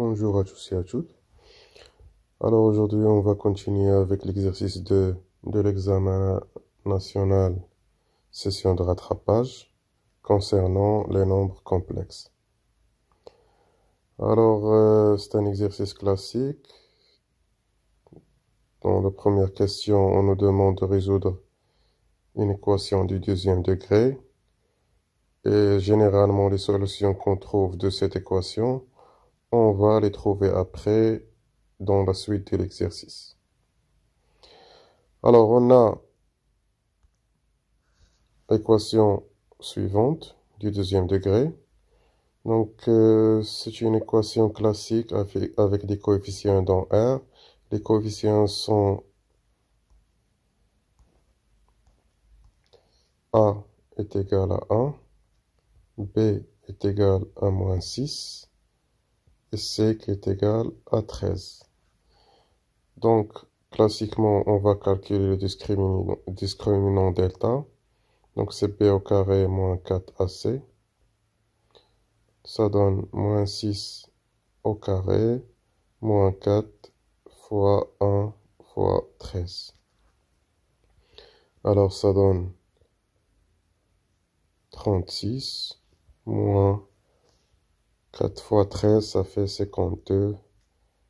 Bonjour à tous et à toutes. Alors aujourd'hui, on va continuer avec l'exercice de, de l'examen national session de rattrapage concernant les nombres complexes. Alors, euh, c'est un exercice classique. Dans la première question, on nous demande de résoudre une équation du deuxième degré. Et généralement, les solutions qu'on trouve de cette équation on va les trouver après dans la suite de l'exercice. Alors, on a l'équation suivante du deuxième degré. Donc, euh, c'est une équation classique avec, avec, des coefficients dans R. Les coefficients sont A est égal à 1, B est égal à moins 6, qui est égal à 13. Donc, classiquement, on va calculer le discriminant, discriminant delta. Donc, c'est b au carré moins 4ac. Ça donne moins 6 au carré moins 4 fois 1 fois 13. Alors, ça donne 36 moins 4 fois 13, ça fait 52,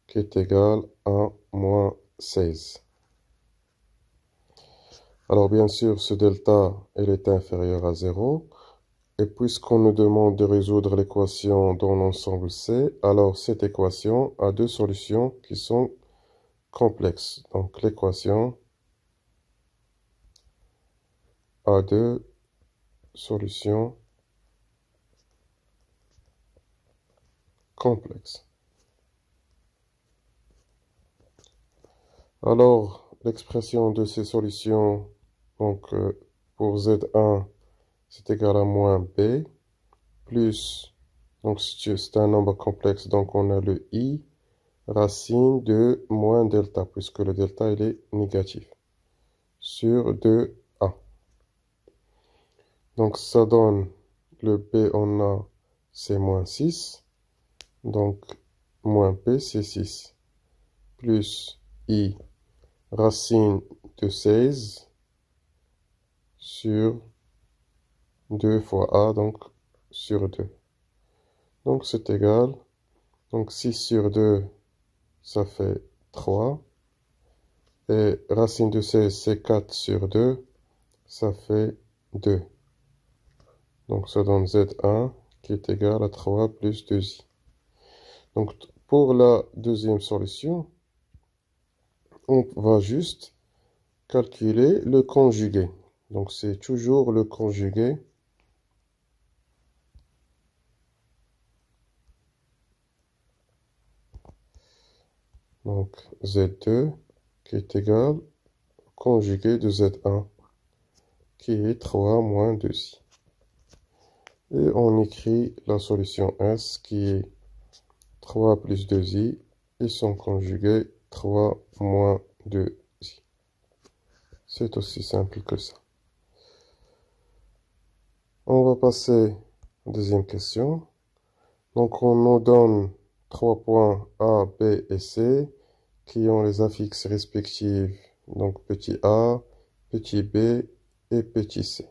qui est égal à moins 16. Alors bien sûr, ce delta, il est inférieur à 0. Et puisqu'on nous demande de résoudre l'équation dans l'ensemble C, alors cette équation a deux solutions qui sont complexes. Donc l'équation a deux solutions complexe. Alors, l'expression de ces solutions, donc euh, pour Z1, c'est égal à moins B, plus, donc c'est un nombre complexe, donc on a le I, racine de moins delta, puisque le delta il est négatif, sur 2A. Donc ça donne, le B on a, c'est moins 6, donc, moins P, c'est 6. Plus I, racine de 16 sur 2 fois A, donc sur 2. Donc, c'est égal. Donc, 6 sur 2, ça fait 3. Et racine de 16, c'est 4 sur 2. Ça fait 2. Donc ça donne Z1 qui est égal à 3 plus 2i. Donc, pour la deuxième solution, on va juste calculer le conjugué. Donc, c'est toujours le conjugué. Donc, Z2 qui est égal au conjugué de Z1 qui est 3 moins 2i. Et on écrit la solution S qui est 3 plus 2 i ils sont conjugués 3 moins 2 i. C'est aussi simple que ça. On va passer à la deuxième question. Donc on nous donne trois points A, B et C qui ont les affixes respectives, donc petit a, petit b et petit c.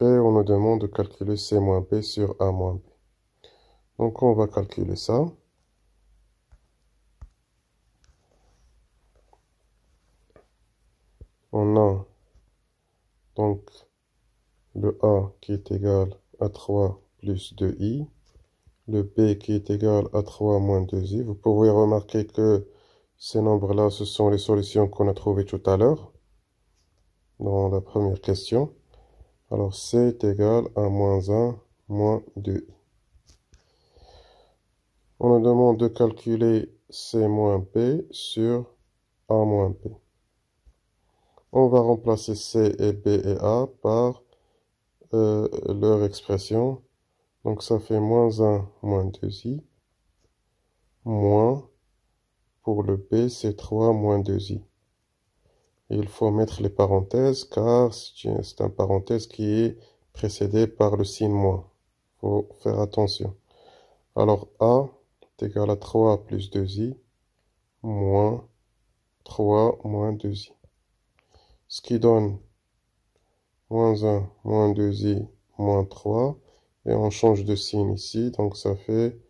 Et on nous demande de calculer c moins b sur a moins b. Donc on va calculer ça. On a donc le A qui est égal à 3 plus 2i, le B qui est égal à 3 moins 2i. Vous pouvez remarquer que ces nombres-là, ce sont les solutions qu'on a trouvées tout à l'heure dans la première question. Alors, C est égal à moins 1 moins 2i. On nous demande de calculer C-P sur A-P. On va remplacer C et B et A par euh, leur expression. Donc ça fait moins 1, moins 2i, moins, pour le B, c'est 3 moins 2i. Il faut mettre les parenthèses car c'est un parenthèse qui est précédée par le signe moins. faut faire attention. Alors A, c'est égal à 3 plus 2i moins 3 moins 2i. Ce qui donne moins 1 moins 2i moins 3. Et on change de signe ici, donc ça fait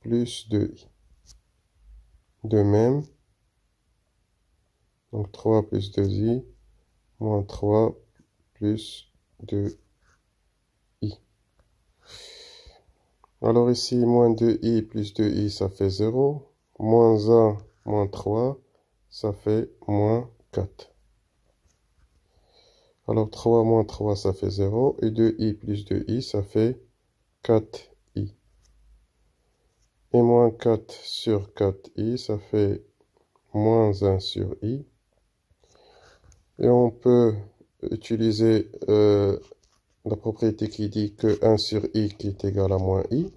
plus 2i. De même, donc 3 plus 2i moins 3 plus 2i. Alors ici, moins 2i plus 2i, ça fait 0. Moins 1, moins 3, ça fait moins 4. Alors 3 moins 3, ça fait 0. Et 2i plus 2i, ça fait 4i. Et moins 4 sur 4i, ça fait moins 1 sur i. Et on peut utiliser euh, la propriété qui dit que 1 sur i qui est égal à moins i,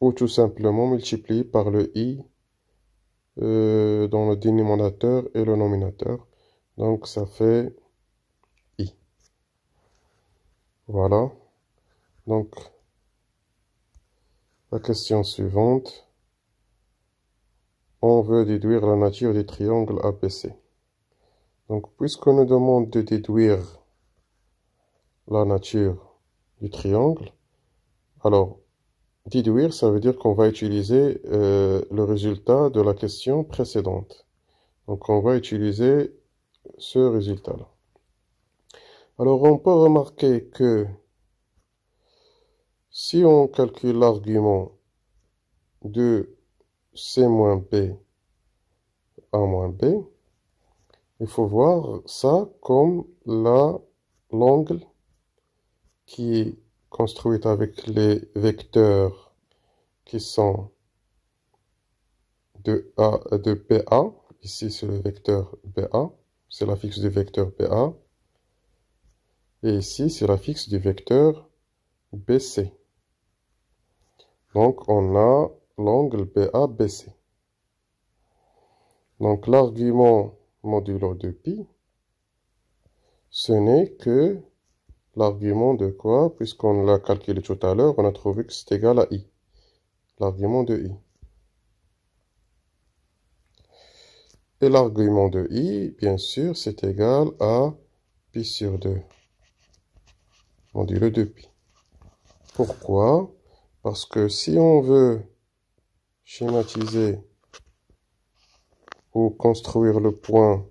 ou tout simplement multiplier par le i euh, dans le dénominateur et le nominateur. Donc ça fait i. Voilà. Donc la question suivante. On veut déduire la nature du triangle ABC. Donc, puisqu'on nous demande de déduire la nature du triangle, alors déduire, ça veut dire qu'on va utiliser euh, le résultat de la question précédente. Donc, on va utiliser ce résultat-là. Alors, on peut remarquer que si on calcule l'argument de C B A moins B, il faut voir ça comme la l'angle qui est construite avec les vecteurs qui sont de A de PA. Ici, c'est le vecteur BA. C'est la fixe du vecteur BA. Et ici, c'est la fixe du vecteur BC. Donc, on a l'angle BABC. BC. Donc, l'argument modulo de pi ce n'est que l'argument de quoi Puisqu'on l'a calculé tout à l'heure, on a trouvé que c'est égal à i, l'argument de i. Et l'argument de i, bien sûr, c'est égal à pi sur 2, modulo 2pi. Pourquoi Parce que si on veut schématiser pour construire le point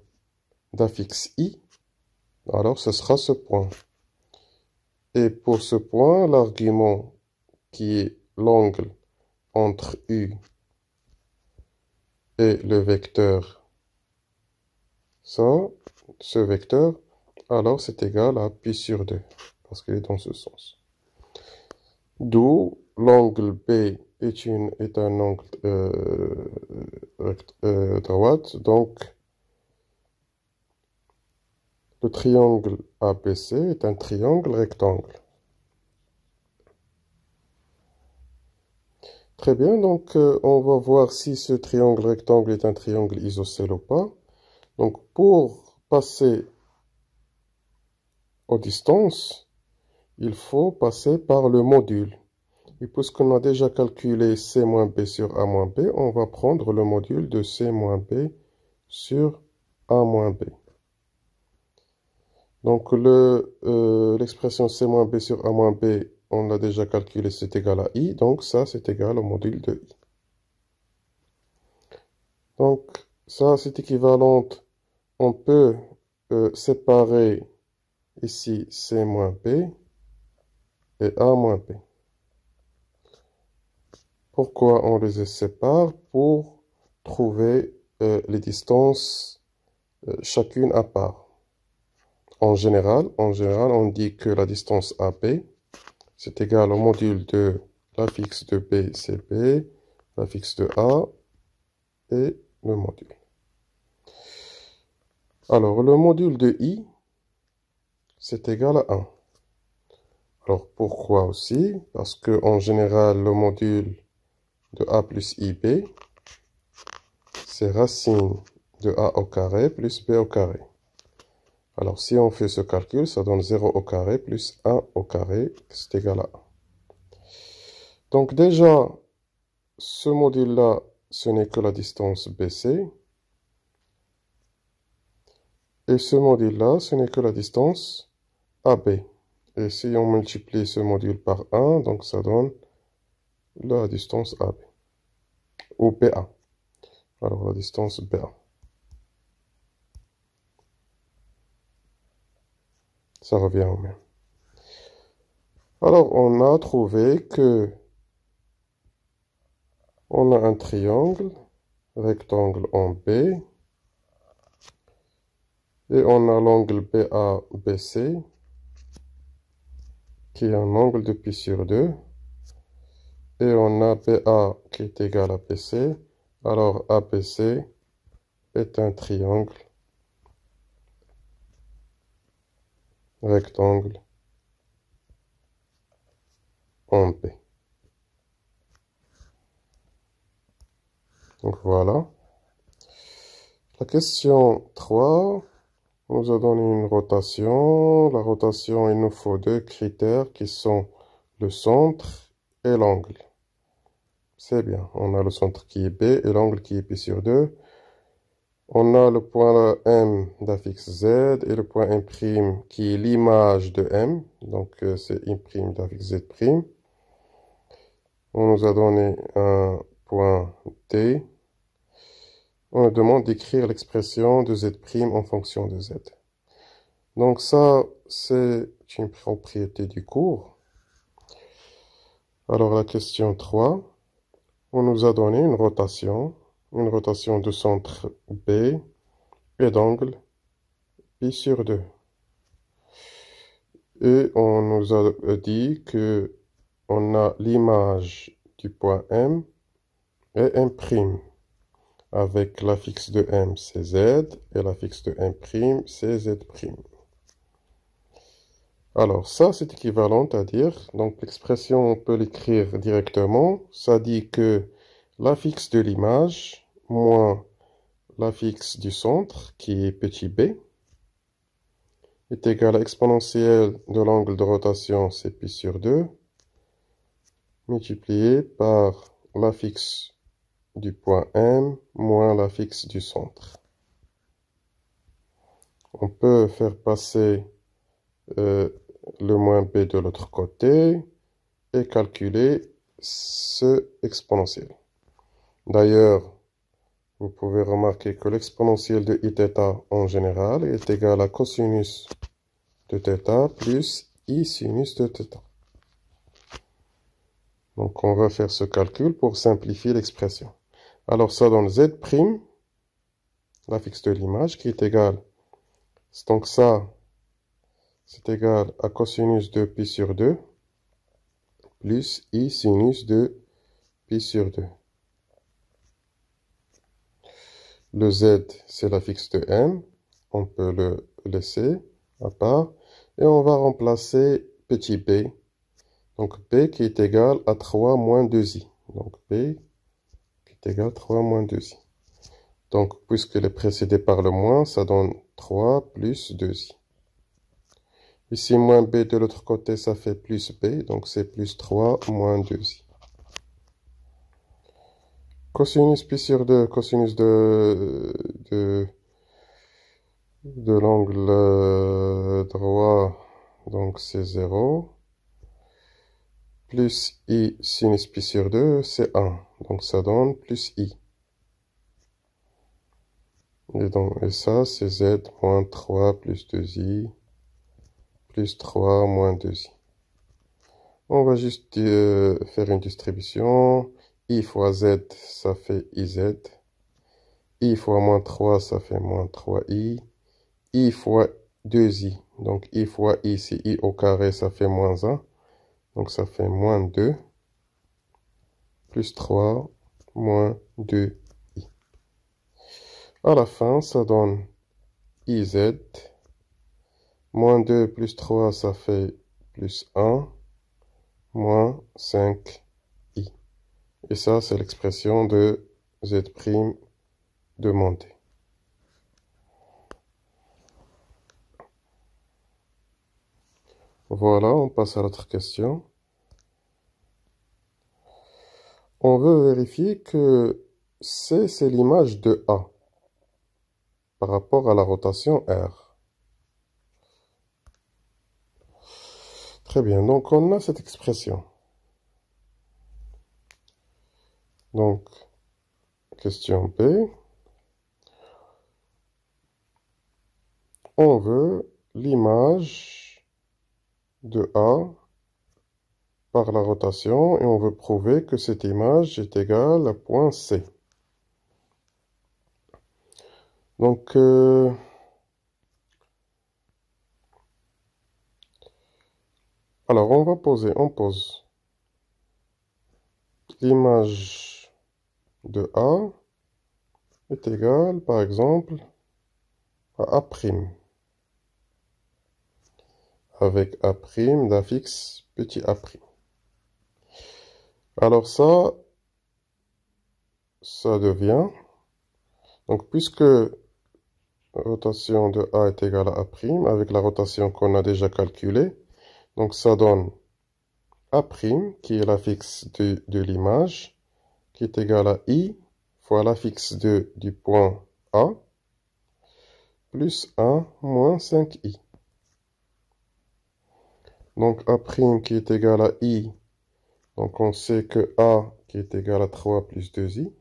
d'affixe i, alors ce sera ce point. Et pour ce point, l'argument qui est l'angle entre u et le vecteur, ça, ce vecteur, alors c'est égal à pi sur 2, parce qu'il est dans ce sens. D'où l'angle B est, une, est un angle droite, donc le triangle ABC est un triangle rectangle. Très bien, donc euh, on va voir si ce triangle rectangle est un triangle isocèle ou pas. Donc pour passer aux distances, il faut passer par le module. Et puisqu'on a déjà calculé C moins B sur A moins B, on va prendre le module de C moins B sur A moins B. Donc euh, l'expression C moins B sur A moins B, on l'a déjà calculé, c'est égal à I. Donc ça, c'est égal au module de I. Donc ça, c'est équivalent. On peut euh, séparer ici C moins B et A moins B. Pourquoi on les sépare Pour trouver euh, les distances euh, chacune à part. En général, en général, on dit que la distance AB, c'est égal au module de la fixe de B, c'est B, la fixe de A et le module. Alors, le module de I, c'est égal à 1. Alors, pourquoi aussi Parce que en général, le module de a plus ib, c'est racine de a au carré plus b au carré. Alors si on fait ce calcul, ça donne 0 au carré plus 1 au carré, c'est égal à 1. Donc déjà, ce module-là, ce n'est que la distance BC. Et ce module-là, ce n'est que la distance AB. Et si on multiplie ce module par 1, donc ça donne la distance AB ou BA. Alors la distance BA. Ça revient au même. Alors on a trouvé que on a un triangle, rectangle en B, et on a l'angle BC qui est un angle de pi sur 2, et on a PA qui est égal à PC. Alors APC est un triangle rectangle en P. Donc voilà. La question 3 nous a donné une rotation. La rotation, il nous faut deux critères qui sont le centre et l'angle. C'est bien. On a le centre qui est B et l'angle qui est P sur 2. On a le point M d'affixe Z et le point M' qui est l'image de M. Donc, euh, c'est M' d'affixe Z'. On nous a donné un point T. On nous demande d'écrire l'expression de Z' en fonction de Z. Donc ça, c'est une propriété du cours. Alors la question 3. On nous a donné une rotation, une rotation de centre B, et d'angle pi sur 2. Et on nous a dit que on a l'image du point M et M' avec la de M c'est Z et la de M' c'est Z'. Alors ça, c'est équivalent à dire, donc l'expression, on peut l'écrire directement. Ça dit que l'affixe de l'image moins l'affixe du centre, qui est petit b, est égal à exponentielle de l'angle de rotation, c'est pi sur 2, multiplié par l'affixe du point M moins l'affixe du centre. On peut faire passer euh, le moins b de l'autre côté et calculer ce exponentiel. D'ailleurs, vous pouvez remarquer que l'exponentiel de iθ en général est égal à cosinus de θ plus i sinus de θ. Donc on va faire ce calcul pour simplifier l'expression. Alors ça donne z', la fixe de l'image, qui est C'est Donc ça, c'est égal à cosinus de pi sur 2 plus i sinus de pi sur 2. Le z, c'est la fixe de m. On peut le laisser à part. Et on va remplacer petit b. Donc b qui est égal à 3 moins 2i. Donc b qui est égal à 3 moins 2i. Donc puisque est précédé par le moins, ça donne 3 plus 2i. Ici, moins b de l'autre côté, ça fait plus b, donc c'est plus 3 moins 2. Cosinus pi sur 2, cosinus de, de, de l'angle euh, droit, donc c'est 0. Plus i sinus pi sur 2, c'est 1. Donc ça donne plus i. Et, donc, et ça, c'est z moins 3 plus 2i 3 moins 2i. On va juste euh, faire une distribution. i fois z, ça fait iz. i fois moins 3, ça fait moins 3i. i fois 2i, donc i fois i, c'est i au carré, ça fait moins 1. Donc ça fait moins 2 plus 3 moins 2i. À la fin, ça donne iz Moins 2 plus 3, ça fait plus 1, moins 5i. Et ça, c'est l'expression de z' de montée. Voilà, on passe à l'autre question. On veut vérifier que c'est l'image de A par rapport à la rotation R. bien, donc on a cette expression. Donc, question B. On veut l'image de A par la rotation et on veut prouver que cette image est égale à point C. Donc, euh, Alors, on va poser, on pose l'image de A est égale, par exemple, à A'. Avec A' d'un petit A'. Alors ça, ça devient, donc puisque rotation de A est égale à A', avec la rotation qu'on a déjà calculée, donc ça donne A' qui est l'affixe fixe de, l'image qui est égal à I fois l'affixe 2 du point A plus 1 moins 5i. Donc A' qui est égal à i, donc on sait que A qui est égal à 3 plus 2i,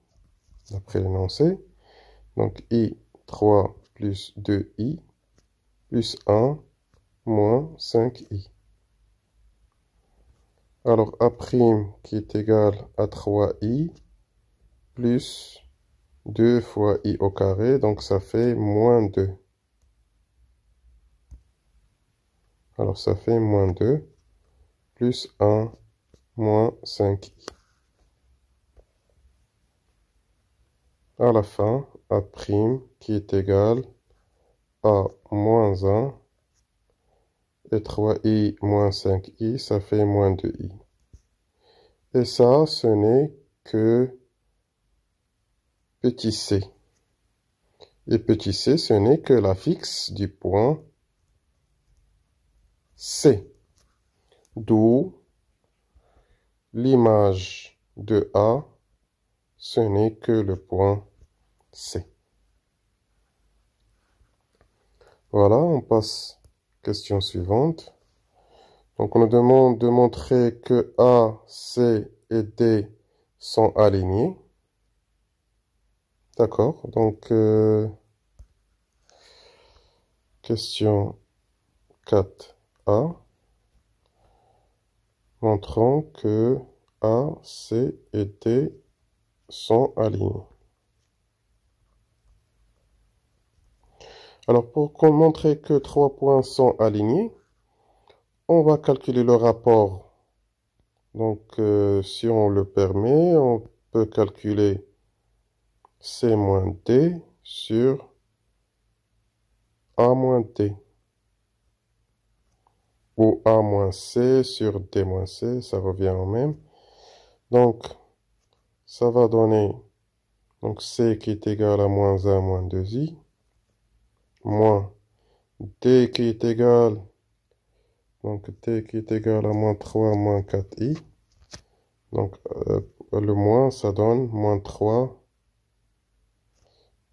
d'après l'énoncé. Donc i 3 plus 2i plus 1 moins 5i. Alors A' qui est égal à 3i plus 2 fois i au carré, donc ça fait moins 2. Alors ça fait moins 2 plus 1 moins 5i. À la fin, A' qui est égal à moins 1 et 3i moins 5i, ça fait moins 2i. Et ça, ce n'est que petit c. Et petit c, ce n'est que la fixe du point C. D'où l'image de A, ce n'est que le point C. Voilà, on passe Question suivante. Donc, on nous demande de montrer que A, C et D sont alignés. D'accord. Donc, euh, question 4A. montrant que A, C et D sont alignés. Alors, pour montrer que trois points sont alignés, on va calculer le rapport. Donc, euh, si on le permet, on peut calculer C moins D sur A moins D. Ou A moins C sur D moins C, ça revient au même. Donc, ça va donner donc C qui est égal à moins 1 moins 2i moins t qui est égal donc t qui est égal à moins 3 moins 4i. Donc euh, le moins, ça donne moins 3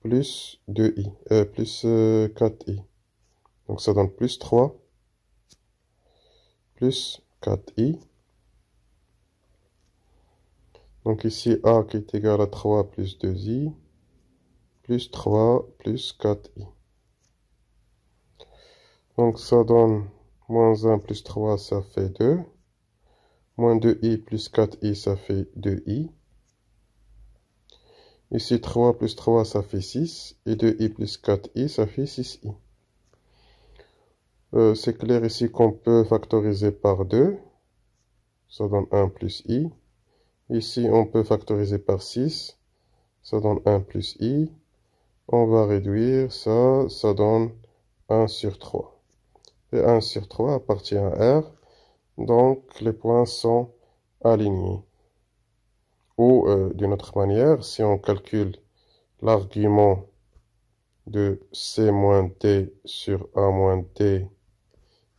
plus 2i, euh, plus 4i. Euh, donc ça donne plus 3 plus 4i. Donc ici, a qui est égal à 3 plus 2i, plus 3 plus 4i. Donc ça donne moins 1 plus 3, ça fait 2. Moins 2i plus 4i, ça fait 2i. Ici, 3 plus 3, ça fait 6. Et 2i plus 4i, ça fait 6i. Euh, C'est clair ici qu'on peut factoriser par 2. Ça donne 1 plus i. Ici, on peut factoriser par 6. Ça donne 1 plus i. On va réduire ça. Ça donne 1 sur 3 et 1 sur 3 appartient à R. Donc les points sont alignés. Ou euh, d'une autre manière, si on calcule l'argument de C t sur A t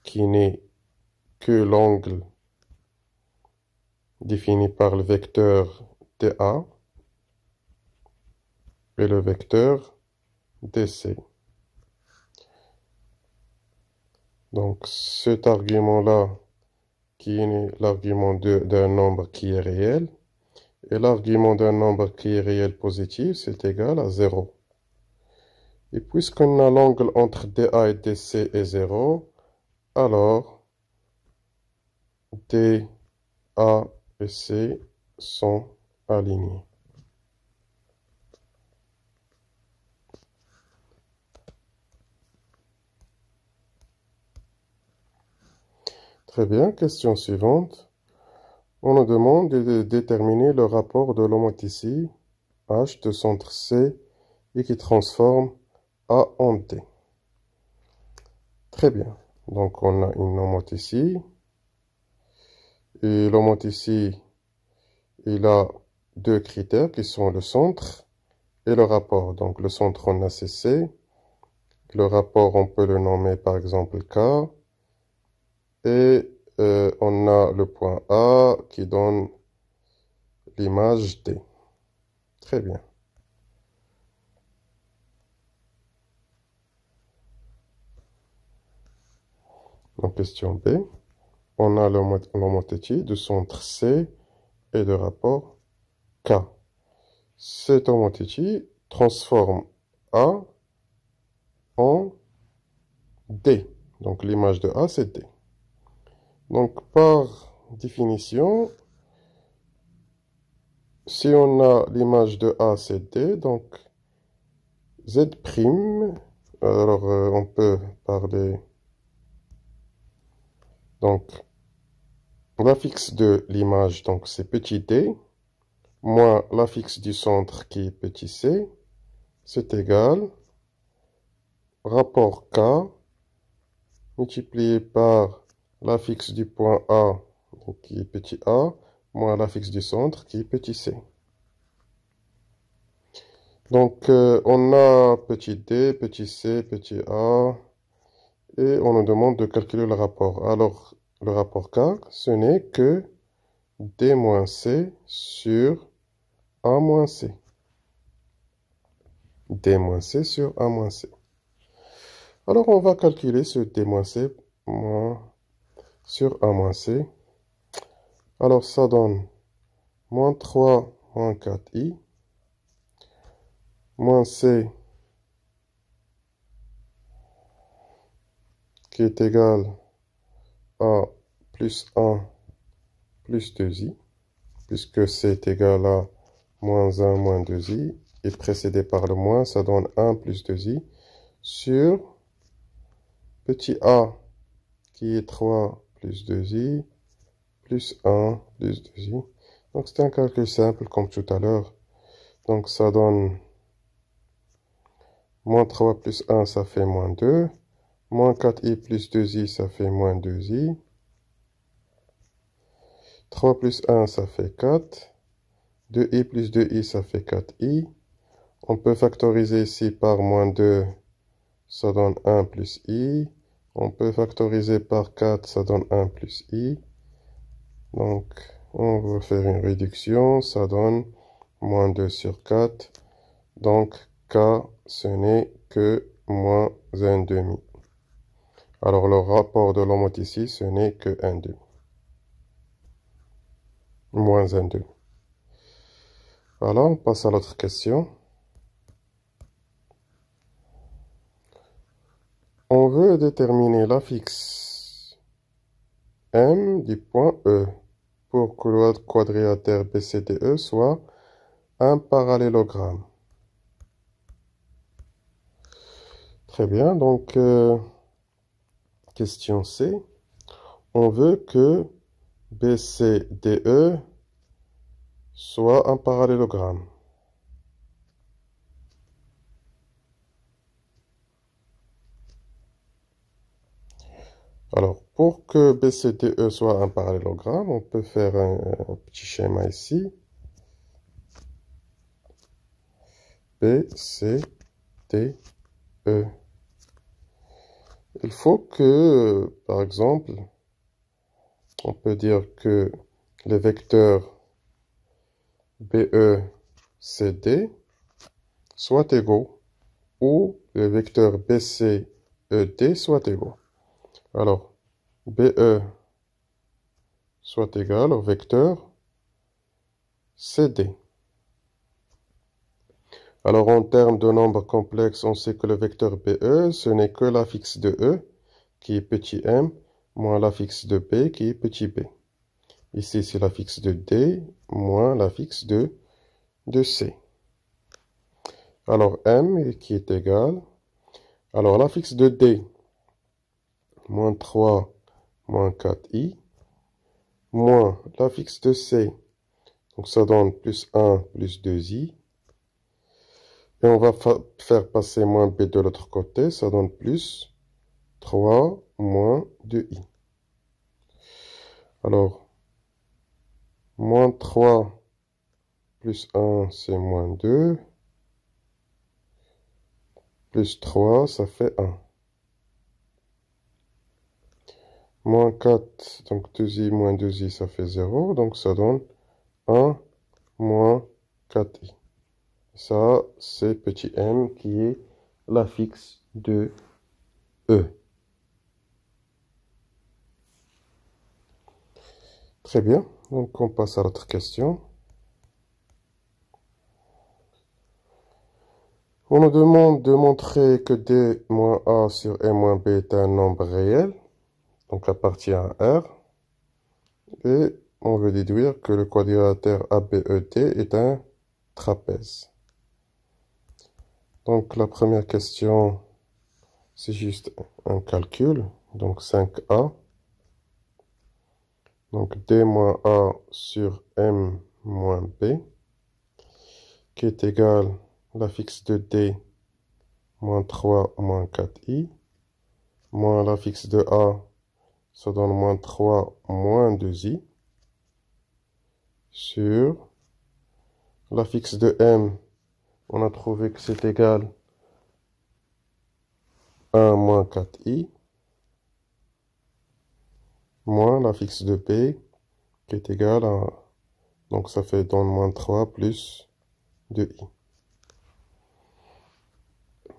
qui n'est que l'angle défini par le vecteur TA et le vecteur DC. Donc cet argument-là, qui est l'argument d'un nombre qui est réel, et l'argument d'un nombre qui est réel positif, c'est égal à 0. Et puisqu'on a l'angle entre dA et dC est 0, alors dA et C sont alignés. Très bien, question suivante. On nous demande de déterminer le rapport de l'homoticie H de centre C et qui transforme A en T. Très bien. Donc on a une homoticie. Et l'homoticie, il a deux critères qui sont le centre et le rapport. Donc le centre on a CC. Le rapport on peut le nommer par exemple K. Et euh, on a le point A qui donne l'image D. Très bien. Donc question B, on a l'homothétie de centre C et de rapport K. Cette homothétie transforme A en D. Donc l'image de A, c'est D. Donc, par définition, si on a l'image de A, c'est D, donc Z', alors euh, on peut parler, donc l'affixe de l'image, donc c'est petit d, moins l'affixe du centre qui est petit c, c'est égal rapport k multiplié par L'affixe du point A, qui est petit a, moins l'affixe du centre, qui est petit c. Donc, euh, on a petit d, petit c, petit a, et on nous demande de calculer le rapport. Alors, le rapport K, ce n'est que d moins c sur a moins c. d moins c sur a moins c. Alors, on va calculer ce d moins c moins sur A moins C. Alors ça donne moins 3 moins 4i moins C qui est égal à plus 1 plus 2i puisque C est égal à moins 1 moins 2i et précédé par le moins, ça donne 1 plus 2i sur petit a qui est 3 plus 2i plus 1 plus 2i. Donc c'est un calcul simple comme tout à l'heure. Donc ça donne moins 3 plus 1 ça fait moins 2. Moins 4i plus 2i ça fait moins 2i. 3 plus 1 ça fait 4. 2i plus 2i ça fait 4i. On peut factoriser ici par moins 2 ça donne 1 plus i. On peut factoriser par 4, ça donne 1 plus i. Donc, on veut faire une réduction, ça donne moins 2 sur 4. Donc, k, ce n'est que moins 1 demi. Alors, le rapport de l'homote ici, ce n'est que 1 demi. Moins 1 demi. Voilà, on passe à l'autre question. On veut déterminer l'affixe M du point E pour que le quadrilatère BCDE soit un parallélogramme. Très bien, donc euh, question C. On veut que BCDE soit un parallélogramme. Alors, pour que BCDE soit un parallélogramme, on peut faire un, petit schéma ici. BCDE. Il faut que, par exemple, on peut dire que les vecteurs BECD CD soient égaux ou le vecteur BC, soit e soient égaux. Alors, BE soit égal au vecteur CD. Alors, en termes de nombre complexe, on sait que le vecteur BE, ce n'est que l'affixe de E, qui est petit m, moins l'affixe de B, qui est petit b. Ici, c'est l'affixe de D, moins l'affixe de, C. Alors, m qui est égal. Alors, l'affixe de D, moins 3, moins 4i, moins la fixe de c, donc ça donne plus 1 plus 2i, et on va faire passer moins b de l'autre côté, ça donne plus 3 moins 2i. Alors, moins 3 plus 1, c'est moins 2. Plus 3, ça fait 1. moins 4, donc 2i moins 2i, ça fait 0. Donc ça donne 1 moins 4i. Ça, c'est petit m qui est la fixe de E. Très bien, donc on passe à l'autre question. On nous demande de montrer que D moins A sur M moins B est un nombre réel donc la à R. Et on veut déduire que le quadrilatère ABET est un trapèze. Donc la première question, c'est juste un calcul. Donc 5A. Donc D moins A sur M moins B qui est égal à la fixe de D moins 3 moins 4i moins la fixe de A ça donne moins 3 moins 2i sur la fixe de m. On a trouvé que c'est égal à 1 moins 4i moins la fixe de p qui est égal à... Donc ça fait donc moins 3 plus 2i.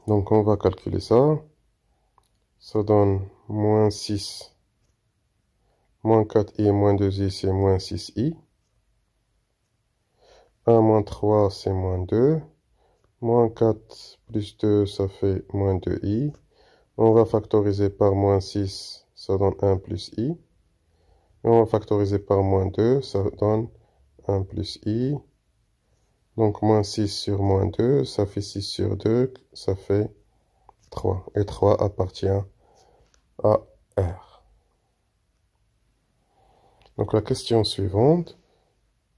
Donc on va calculer ça. Ça donne moins 6 Moins 4i moins 2i, c'est moins 6i. 1 moins 3, c'est moins 2. Moins 4 plus 2, ça fait moins 2i. On va factoriser par moins 6, ça donne 1 plus i. on va factoriser par moins 2, ça donne 1 plus i. Donc moins 6 sur moins 2, ça fait 6 sur 2, ça fait 3. Et 3 appartient à R. Donc la question suivante,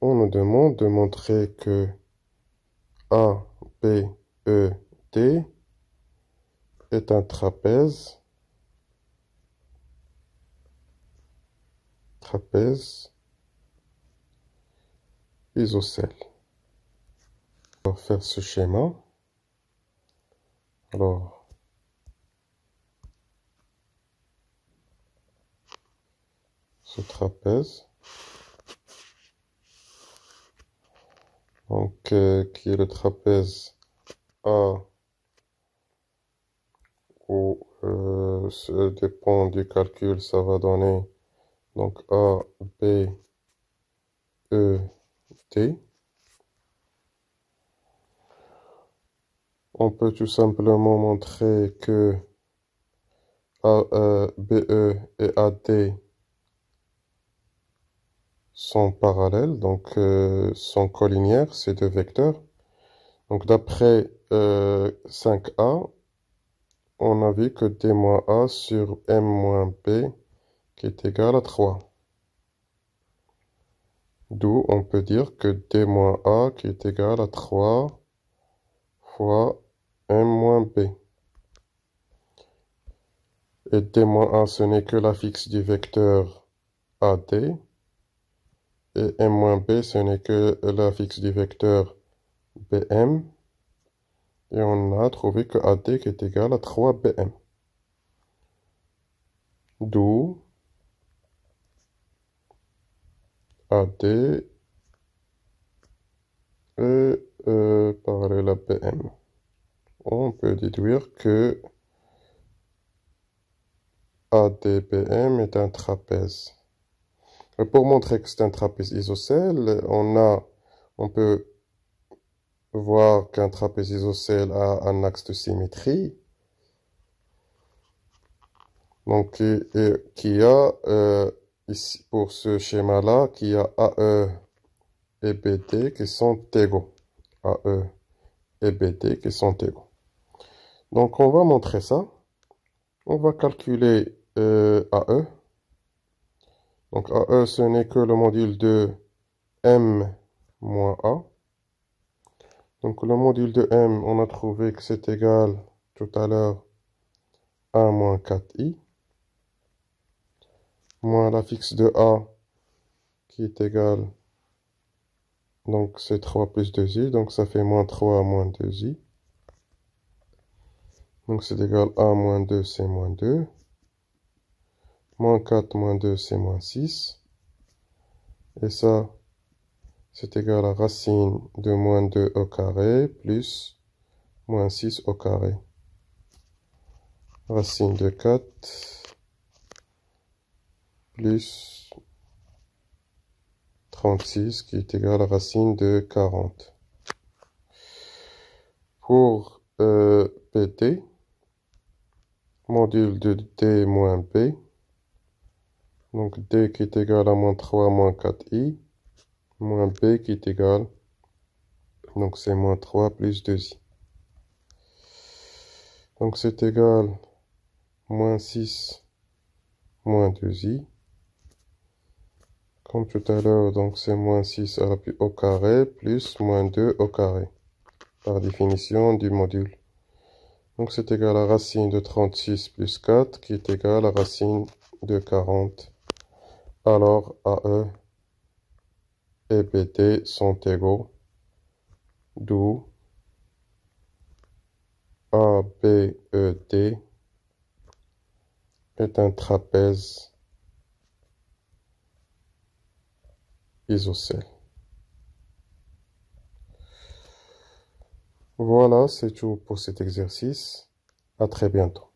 on nous demande de montrer que A, B, E, D est un trapèze, trapèze isocèle. On va faire ce schéma. Alors, trapèze. Donc, euh, qui est le trapèze A ou, euh, dépend du calcul, ça va donner donc A, B, E, D. On peut tout simplement montrer que A, e, B, E et A, D sont parallèles, donc euh, sont collinières, ces deux vecteurs. Donc d'après 5a, euh, on a vu que d a sur m b qui est égal à 3. D'où on peut dire que d a qui est égal à 3 fois m b. Et d a ce n'est que la fixe du vecteur AD et m B, ce n'est que la fixe du vecteur bm. Et on a trouvé que AD est égal à 3bm. D'où AD est euh, parallèle à BM. On peut déduire que ADBM est un trapèze pour montrer que c'est un trapèze isocèle, on a, on peut voir qu'un trapèze isocèle a un axe de symétrie. Donc, qui, qui a, euh, ici, pour ce schéma-là, qui a AE et BT qui sont égaux. AE et BT qui sont égaux. Donc, on va montrer ça. On va calculer euh, AE. Donc AE, ce n'est que le module de M moins A. Donc le module de M, on a trouvé que c'est égal tout à l'heure à moins 4i moins la fixe de A qui est égal, donc c'est 3 plus 2i donc ça fait moins 3 moins 2i donc c'est égal à moins 2 c'est moins 2 Moins 4, moins 2, c'est moins 6. Et ça, c'est égal à racine de moins 2 au carré plus moins 6 au carré. Racine de 4 plus 36 qui est égal à racine de 40. Pour euh, module de t moins p. Donc D qui est égal à moins 3 moins 4i, moins b qui est égal, donc c'est moins 3 plus 2i. Donc c'est égal moins 6 moins 2i. Comme tout à l'heure, donc c'est moins 6 au carré plus moins 2 au carré, par définition du module. Donc c'est égal à racine de 36 plus 4 qui est égal à racine de 40. Alors Ae et Bt sont égaux, d'où ABED est un trapèze isocèle. Voilà, c'est tout pour cet exercice. À très bientôt.